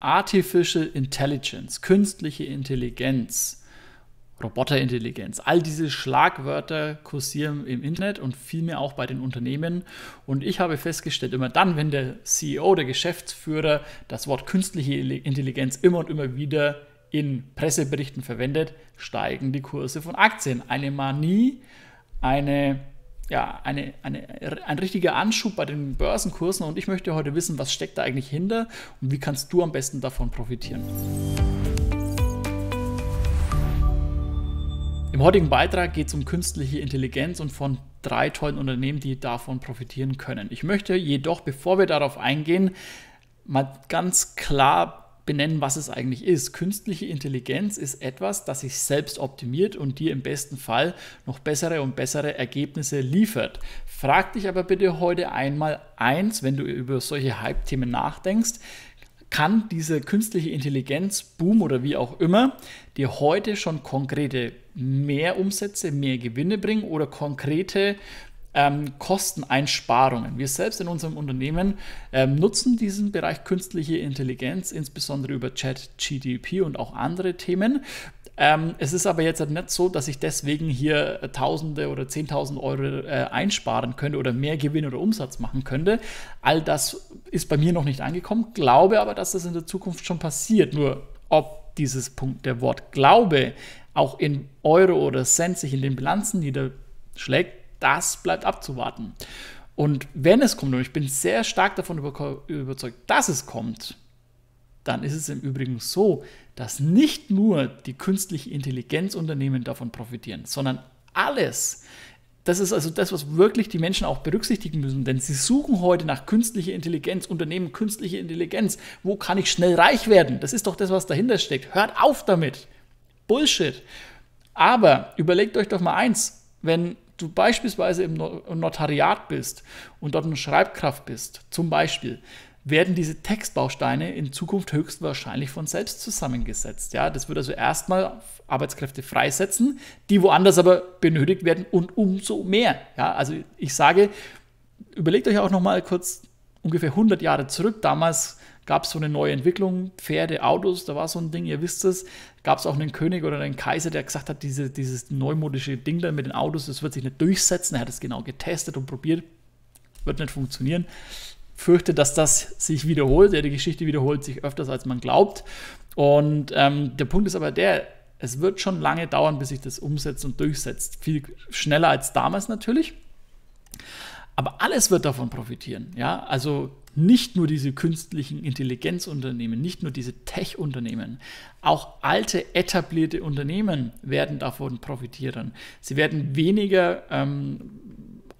Artificial Intelligence, künstliche Intelligenz, Roboterintelligenz, all diese Schlagwörter kursieren im Internet und vielmehr auch bei den Unternehmen. Und ich habe festgestellt, immer dann, wenn der CEO, der Geschäftsführer, das Wort künstliche Intelligenz immer und immer wieder in Presseberichten verwendet, steigen die Kurse von Aktien. Eine Manie, eine ja, eine, eine, ein richtiger Anschub bei den Börsenkursen und ich möchte heute wissen, was steckt da eigentlich hinter und wie kannst du am besten davon profitieren. Im heutigen Beitrag geht es um künstliche Intelligenz und von drei tollen Unternehmen, die davon profitieren können. Ich möchte jedoch, bevor wir darauf eingehen, mal ganz klar benennen, was es eigentlich ist. Künstliche Intelligenz ist etwas, das sich selbst optimiert und dir im besten Fall noch bessere und bessere Ergebnisse liefert. Frag dich aber bitte heute einmal eins, wenn du über solche Hype-Themen nachdenkst, kann diese künstliche Intelligenz, Boom oder wie auch immer, dir heute schon konkrete mehr Umsätze, mehr Gewinne bringen oder konkrete ähm, Kosteneinsparungen. Wir selbst in unserem Unternehmen ähm, nutzen diesen Bereich künstliche Intelligenz, insbesondere über Chat, GDP und auch andere Themen. Ähm, es ist aber jetzt halt nicht so, dass ich deswegen hier äh, Tausende oder Zehntausend Euro äh, einsparen könnte oder mehr Gewinn oder Umsatz machen könnte. All das ist bei mir noch nicht angekommen, glaube aber, dass das in der Zukunft schon passiert. Nur ob dieses Punkt der Wort Glaube auch in Euro oder Cent sich in den Bilanzen niederschlägt, das bleibt abzuwarten. Und wenn es kommt, und ich bin sehr stark davon überzeugt, dass es kommt, dann ist es im Übrigen so, dass nicht nur die künstliche Intelligenzunternehmen davon profitieren, sondern alles. Das ist also das, was wirklich die Menschen auch berücksichtigen müssen, denn sie suchen heute nach künstlicher Intelligenz, Unternehmen künstliche Intelligenz. Wo kann ich schnell reich werden? Das ist doch das, was dahinter steckt. Hört auf damit. Bullshit. Aber überlegt euch doch mal eins, wenn du beispielsweise im Notariat bist und dort eine Schreibkraft bist, zum Beispiel, werden diese Textbausteine in Zukunft höchstwahrscheinlich von selbst zusammengesetzt. Ja, das wird also erstmal Arbeitskräfte freisetzen, die woanders aber benötigt werden und umso mehr. Ja, also ich sage, überlegt euch auch noch mal kurz ungefähr 100 Jahre zurück. Damals gab es so eine neue Entwicklung, Pferde, Autos, da war so ein Ding, ihr wisst es gab es auch einen König oder einen Kaiser, der gesagt hat, diese, dieses neumodische Ding da mit den Autos, das wird sich nicht durchsetzen. Er hat es genau getestet und probiert, wird nicht funktionieren. Fürchte, dass das sich wiederholt. Ja, die Geschichte wiederholt sich öfters, als man glaubt. Und ähm, der Punkt ist aber der, es wird schon lange dauern, bis sich das umsetzt und durchsetzt. Viel schneller als damals natürlich. Aber alles wird davon profitieren. Ja? Also nicht nur diese künstlichen Intelligenzunternehmen, nicht nur diese Tech-Unternehmen, auch alte etablierte Unternehmen werden davon profitieren. Sie werden weniger ähm,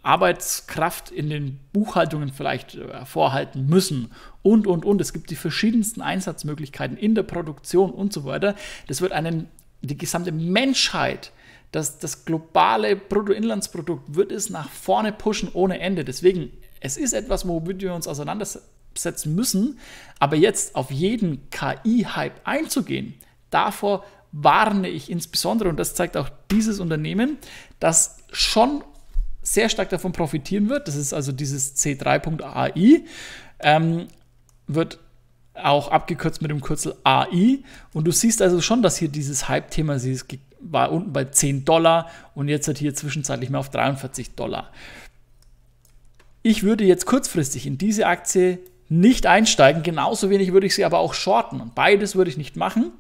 Arbeitskraft in den Buchhaltungen vielleicht äh, vorhalten müssen und, und, und. Es gibt die verschiedensten Einsatzmöglichkeiten in der Produktion und so weiter. Das wird einen, die gesamte Menschheit das, das globale Bruttoinlandsprodukt wird es nach vorne pushen ohne Ende. Deswegen, es ist etwas, womit wir uns auseinandersetzen müssen. Aber jetzt auf jeden KI-Hype einzugehen, davor warne ich insbesondere, und das zeigt auch dieses Unternehmen, das schon sehr stark davon profitieren wird. Das ist also dieses C3.ai, ähm, wird auch abgekürzt mit dem Kürzel AI. Und du siehst also schon, dass hier dieses Hype-Thema sich war unten bei 10 Dollar und jetzt hat hier zwischenzeitlich mal auf 43 Dollar. Ich würde jetzt kurzfristig in diese Aktie nicht einsteigen, genauso wenig würde ich sie aber auch shorten und beides würde ich nicht machen.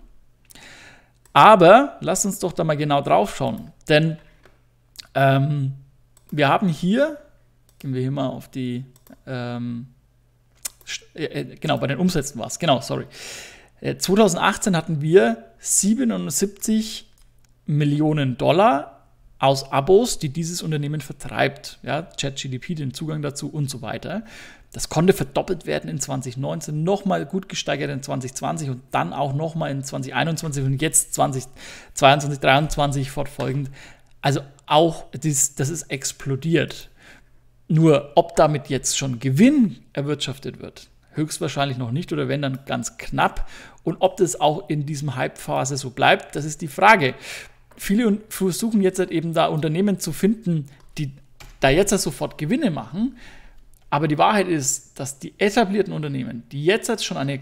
Aber lasst uns doch da mal genau drauf schauen, denn ähm, wir haben hier, gehen wir hier mal auf die, ähm, äh, äh, genau, bei den Umsätzen war es, genau, sorry. 2018 äh, hatten wir 77 Millionen Dollar aus Abos, die dieses Unternehmen vertreibt. Ja, ChatGDP, den Zugang dazu und so weiter. Das konnte verdoppelt werden in 2019, nochmal gut gesteigert in 2020 und dann auch nochmal in 2021 und jetzt 2022, 2023 fortfolgend. Also auch, das, das ist explodiert. Nur ob damit jetzt schon Gewinn erwirtschaftet wird, höchstwahrscheinlich noch nicht oder wenn dann ganz knapp. Und ob das auch in diesem Hype-Phase so bleibt, das ist die Frage viele versuchen jetzt halt eben da Unternehmen zu finden, die da jetzt halt sofort Gewinne machen. Aber die Wahrheit ist, dass die etablierten Unternehmen, die jetzt halt schon eine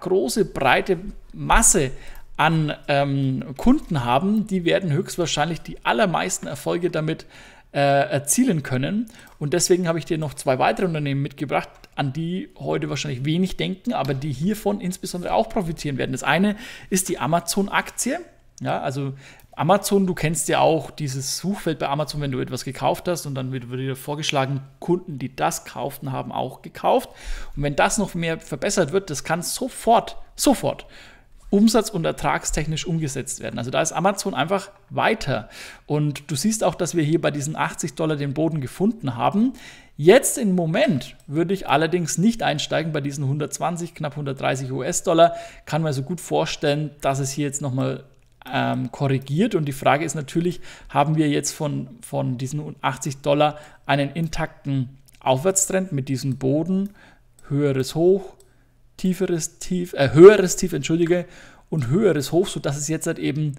große, breite Masse an ähm, Kunden haben, die werden höchstwahrscheinlich die allermeisten Erfolge damit äh, erzielen können. Und deswegen habe ich dir noch zwei weitere Unternehmen mitgebracht, an die heute wahrscheinlich wenig denken, aber die hiervon insbesondere auch profitieren werden. Das eine ist die Amazon-Aktie. Ja, also Amazon, du kennst ja auch dieses Suchfeld bei Amazon, wenn du etwas gekauft hast und dann wird dir vorgeschlagen, Kunden, die das kauften, haben auch gekauft. Und wenn das noch mehr verbessert wird, das kann sofort, sofort umsatz- und ertragstechnisch umgesetzt werden. Also da ist Amazon einfach weiter. Und du siehst auch, dass wir hier bei diesen 80 Dollar den Boden gefunden haben. Jetzt im Moment würde ich allerdings nicht einsteigen bei diesen 120, knapp 130 US-Dollar. Kann man so gut vorstellen, dass es hier jetzt nochmal ähm, korrigiert. Und die Frage ist natürlich, haben wir jetzt von, von diesen 80 Dollar einen intakten Aufwärtstrend mit diesem Boden, höheres Hoch, tieferes Tief, äh, höheres Tief, entschuldige, und höheres Hoch, sodass es jetzt halt eben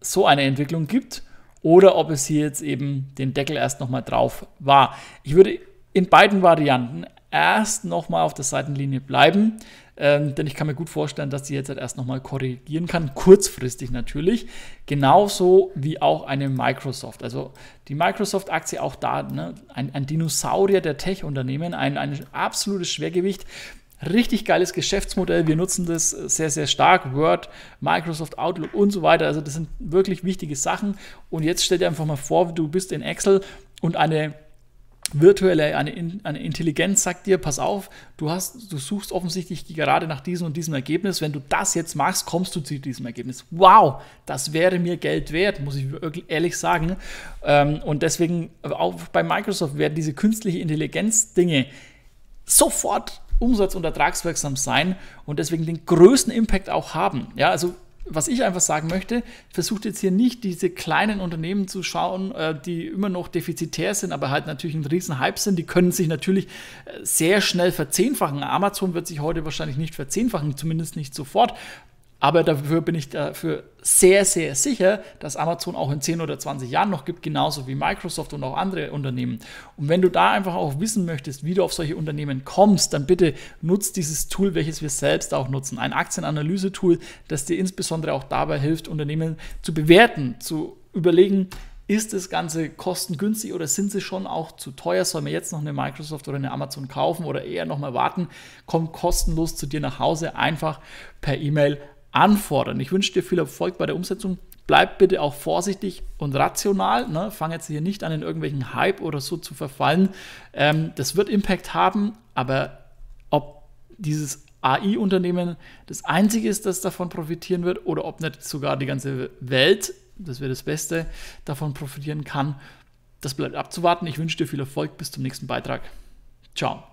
so eine Entwicklung gibt oder ob es hier jetzt eben den Deckel erst nochmal drauf war. Ich würde in beiden Varianten erst nochmal auf der Seitenlinie bleiben. Ähm, denn ich kann mir gut vorstellen, dass sie jetzt halt erst nochmal korrigieren kann, kurzfristig natürlich. Genauso wie auch eine Microsoft. Also die Microsoft-Aktie auch da, ne? ein, ein, Dinosaurier der Tech-Unternehmen, ein, ein absolutes Schwergewicht. Richtig geiles Geschäftsmodell. Wir nutzen das sehr, sehr stark. Word, Microsoft Outlook und so weiter. Also das sind wirklich wichtige Sachen. Und jetzt stell dir einfach mal vor, du bist in Excel und eine virtuelle, eine, eine, Intelligenz sagt dir, pass auf, du, hast, du suchst offensichtlich gerade nach diesem und diesem Ergebnis. Wenn du das jetzt machst, kommst du zu diesem Ergebnis. Wow, das wäre mir Geld wert, muss ich wirklich ehrlich sagen. Ähm, und deswegen, auch bei Microsoft werden diese künstliche Intelligenz-Dinge sofort umsatz- und ertragswirksam sein und deswegen den größten Impact auch haben. Ja, also was ich einfach sagen möchte, versucht jetzt hier nicht diese kleinen Unternehmen zu schauen, äh, die immer noch defizitär sind, aber halt natürlich ein Riesenhype sind. Die können sich natürlich äh, sehr schnell verzehnfachen. Amazon wird sich heute wahrscheinlich nicht verzehnfachen, zumindest nicht sofort. Aber dafür bin ich dafür sehr, sehr sicher, dass Amazon auch in 10 oder 20 Jahren noch gibt, genauso wie Microsoft und auch andere Unternehmen. Und wenn du da einfach auch wissen möchtest, wie du auf solche Unternehmen kommst, dann bitte nutzt dieses Tool, welches wir selbst auch nutzen. Ein Aktienanalyse-Tool, das dir insbesondere auch dabei hilft, Unternehmen zu bewerten, zu überlegen, ist das Ganze kostengünstig oder sind sie schon auch zu teuer? Soll man jetzt noch eine Microsoft oder eine Amazon kaufen oder eher nochmal warten? Kommt kostenlos zu dir nach Hause, einfach per E-Mail anfordern. Ich wünsche dir viel Erfolg bei der Umsetzung. Bleib bitte auch vorsichtig und rational. Ne? Fang jetzt hier nicht an, in irgendwelchen Hype oder so zu verfallen. Ähm, das wird Impact haben, aber ob dieses AI-Unternehmen das einzige ist, das davon profitieren wird, oder ob nicht sogar die ganze Welt, das wäre das Beste, davon profitieren kann, das bleibt abzuwarten. Ich wünsche dir viel Erfolg. Bis zum nächsten Beitrag. Ciao.